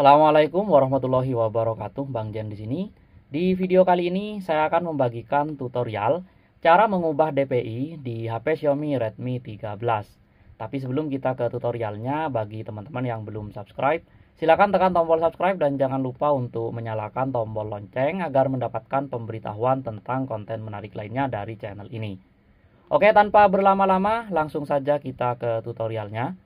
Assalamualaikum warahmatullahi wabarakatuh, Bang Jan di sini. Di video kali ini saya akan membagikan tutorial cara mengubah DPI di HP Xiaomi Redmi 13. Tapi sebelum kita ke tutorialnya, bagi teman-teman yang belum subscribe, silakan tekan tombol subscribe dan jangan lupa untuk menyalakan tombol lonceng agar mendapatkan pemberitahuan tentang konten menarik lainnya dari channel ini. Oke, tanpa berlama-lama, langsung saja kita ke tutorialnya.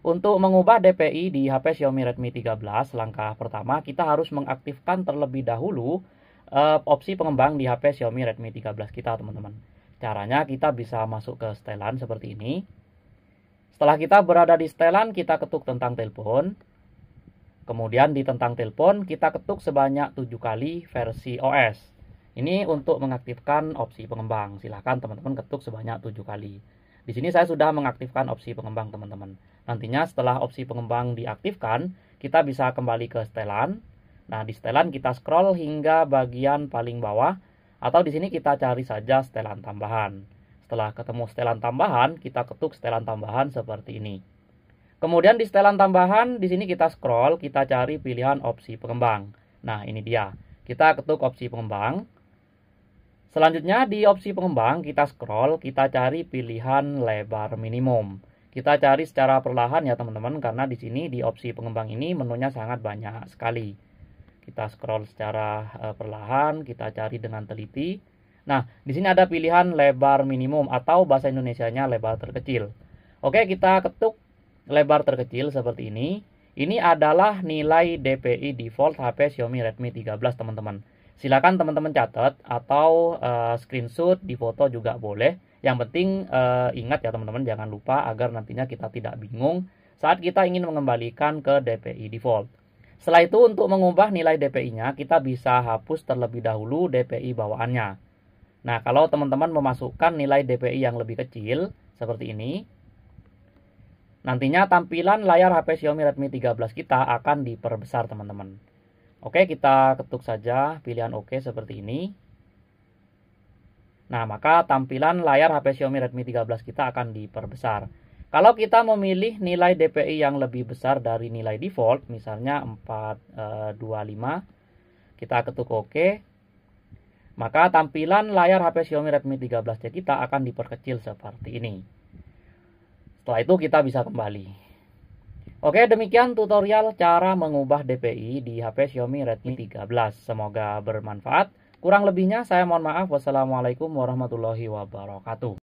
Untuk mengubah DPI di HP Xiaomi Redmi 13, langkah pertama kita harus mengaktifkan terlebih dahulu uh, opsi pengembang di HP Xiaomi Redmi 13 kita, teman-teman. Caranya kita bisa masuk ke setelan seperti ini. Setelah kita berada di setelan, kita ketuk tentang telepon. Kemudian di tentang telepon, kita ketuk sebanyak 7 kali versi OS. Ini untuk mengaktifkan opsi pengembang. Silahkan teman-teman ketuk sebanyak 7 kali. Di sini saya sudah mengaktifkan opsi pengembang teman-teman. Nantinya setelah opsi pengembang diaktifkan, kita bisa kembali ke setelan. Nah, di setelan kita scroll hingga bagian paling bawah atau di sini kita cari saja setelan tambahan. Setelah ketemu setelan tambahan, kita ketuk setelan tambahan seperti ini. Kemudian di setelan tambahan, di sini kita scroll, kita cari pilihan opsi pengembang. Nah, ini dia. Kita ketuk opsi pengembang. Selanjutnya di opsi pengembang kita scroll, kita cari pilihan lebar minimum. Kita cari secara perlahan ya teman-teman karena di sini di opsi pengembang ini menunya sangat banyak sekali. Kita scroll secara eh, perlahan, kita cari dengan teliti. Nah, di sini ada pilihan lebar minimum atau bahasa Indonesianya lebar terkecil. Oke, kita ketuk lebar terkecil seperti ini. Ini adalah nilai DPI default HP Xiaomi Redmi 13, teman-teman. Silakan teman-teman catat atau uh, screenshot di foto juga boleh. Yang penting uh, ingat ya teman-teman jangan lupa agar nantinya kita tidak bingung saat kita ingin mengembalikan ke DPI default. Setelah itu untuk mengubah nilai DPI-nya kita bisa hapus terlebih dahulu DPI bawaannya. Nah, kalau teman-teman memasukkan nilai DPI yang lebih kecil seperti ini, nantinya tampilan layar HP Xiaomi Redmi 13 kita akan diperbesar teman-teman. Oke, kita ketuk saja pilihan oke seperti ini. Nah, maka tampilan layar HP Xiaomi Redmi 13 kita akan diperbesar. Kalau kita memilih nilai DPI yang lebih besar dari nilai default, misalnya 425, eh, kita ketuk Oke, Maka tampilan layar HP Xiaomi Redmi 13C kita akan diperkecil seperti ini. Setelah itu kita bisa kembali. Oke, demikian tutorial cara mengubah DPI di HP Xiaomi Redmi 13. Semoga bermanfaat. Kurang lebihnya saya mohon maaf. Wassalamualaikum warahmatullahi wabarakatuh.